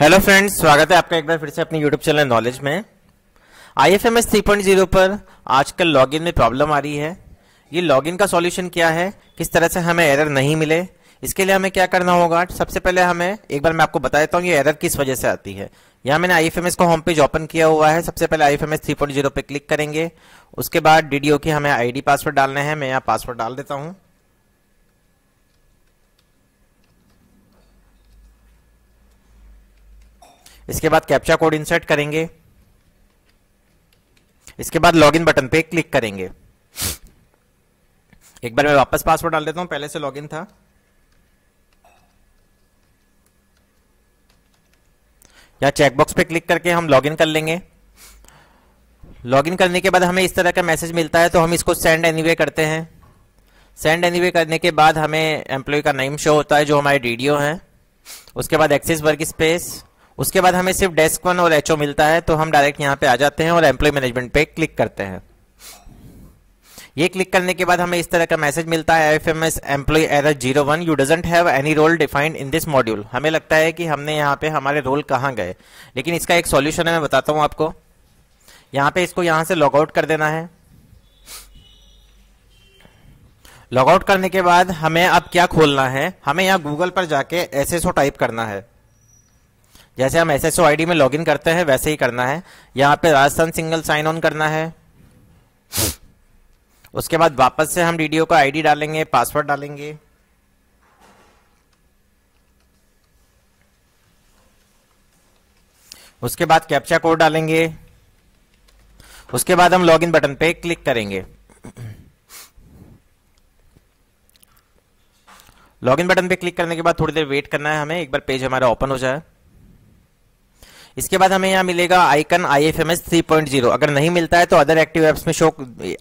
hello friends स्वागत है आपका एक बार फिर से अपने यूट्यूब चैनल नॉलेज में I F M S three point zero पर आजकल लॉगिन में प्रॉब्लम आ रही है ये लॉगिन का सॉल्यूशन क्या है किस तरह से हमें एरर नहीं मिले इसके लिए हमें क्या करना होगा सबसे पहले हमें एक बार मैं आपको बता देता हूँ ये एरर किस वजह से आती है यहाँ मैंने आई एफ एम एस को होम पेज ओपन किया हुआ है सबसे पहले I F M S three point zero पर क्लिक करेंगे उसके बाद डी डी ओ की हमें आई डी पासवर्ड डालना है मैं यहाँ पासवर्ड डाल देता हूँ इसके बाद कैप्चा कोड इंसर्ट करेंगे इसके बाद लॉगिन बटन पे क्लिक करेंगे एक बार मैं वापस पासवर्ड डाल देता हूं पहले से लॉगिन था या चेकबॉक्स पे क्लिक करके हम लॉगिन कर लेंगे लॉगिन करने के बाद हमें इस तरह का मैसेज मिलता है तो हम इसको सेंड एनीवे करते हैं सेंड एनीवे करने के बाद हमें एम्प्लॉय का नेम शो होता है जो हमारे डी है उसके बाद एक्सिस वर्क स्पेस उसके बाद हमें सिर्फ डेस्क वन और एचओ मिलता है तो हम डायरेक्ट यहाँ पे आ जाते हैं और एम्प्लॉय मैनेजमेंट पे क्लिक करते हैं ये क्लिक करने के बाद हमें इस तरह का मैसेज मिलता है F M S employ error zero one you doesn't have any role defined in this module हमें लगता है कि हमने यहाँ पे हमारे रोल कहाँ गए लेकिन इसका एक सॉल्यूशन है मैं बताता हूँ आपको यहाँ पे इसको यहाँ से लॉग आउट कर देना है लॉग आउट करने के बाद हमें अब क्या खोलना है हमें यहाँ गूगल पर जाके एस टाइप करना है जैसे हम एस एस में लॉगिन करते हैं वैसे ही करना है यहाँ पे राजस्थान सिंगल साइन ऑन करना है उसके बाद वापस से हम डीडीओ का आईडी डालेंगे पासवर्ड डालेंगे उसके बाद कैप्चा कोड डालेंगे उसके बाद हम लॉगिन बटन पे क्लिक करेंगे लॉगिन बटन पे क्लिक करने के बाद थोड़ी देर वेट करना है हमें एक बार पेज हमारा ओपन हो जाए इसके बाद हमें यहाँ मिलेगा icon I F M S three point zero अगर नहीं मिलता है तो अदर एक्टिव एप्स में शो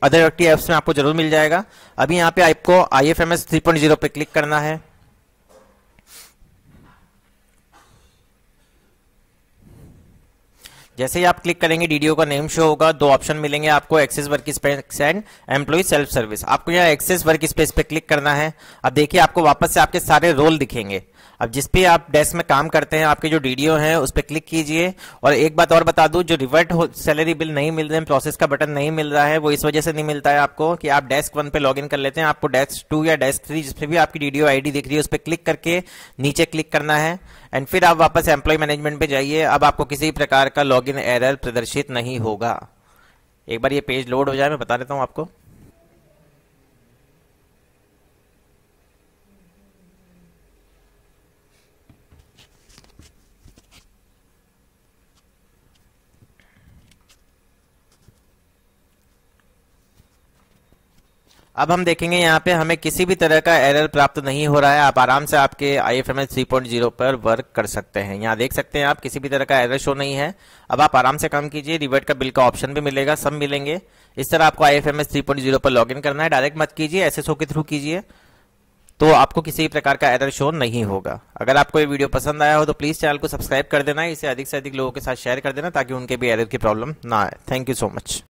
अदर एक्टिव एप्स में आपको जरूर मिल जाएगा अभी यहाँ पे आपको I F M S three point zero पे क्लिक करना है जैसे ही आप क्लिक करेंगे डीडीओ का नेम शो होगा दो ऑप्शन मिलेंगे आपको access work space and employ self service आपको यहाँ एक्सेस वर्क स्पेस पे क्लिक करना है अब देखिए आपको वापस से आपके सारे रोल दिखेंगे अब जिस पे आप डेस्क में काम करते हैं आपके जो डीडीओ हैं उस पर क्लिक कीजिए और एक बात और बता दूं जो रिवर्ट सैलरी बिल नहीं मिल रहे हैं प्रोसेस का बटन नहीं मिल रहा है वो इस वजह से नहीं मिलता है आपको कि आप डेस्क वन पे लॉगिन कर लेते हैं आपको डेस्क टू या डेस्क थ्री जिस पे भी आपकी डीडीओ आईडी दिख रही है उस पर क्लिक करके नीचे क्लिक करना है एंड फिर आप वापस एम्प्लॉय मैनेजमेंट पे जाइए अब आपको किसी प्रकार का लॉगिन एरर प्रदर्शित नहीं होगा एक बार ये पेज लोड हो जाए मैं बता देता हूँ आपको अब हम देखेंगे यहाँ पे हमें किसी भी तरह का एरर प्राप्त नहीं हो रहा है आप आराम से आपके I F M S three point zero पर वर्क कर सकते हैं यहाँ देख सकते हैं आप किसी भी तरह का एरर शो नहीं है अब आप आराम से काम कीजिए रिवर्ट का बिल का ऑप्शन भी मिलेगा सब मिलेंगे इस तरह आपको I F M S three point zero पर लॉग इन करना है डायरेक्ट मत कीजिए एस एस ओ के थ्रू कीजिए तो आपको किसी भी प्रकार का एरर शो नहीं होगा अगर आपको ये वीडियो पसंद आया हो तो प्लीज़ चैनल को सब्सक्राइब कर देना इसे अधिक से अधिक लोगों के साथ शेयर कर देना ताकि उनके भी एरर की प्रॉब्लम ना आए थैंक यू सो मच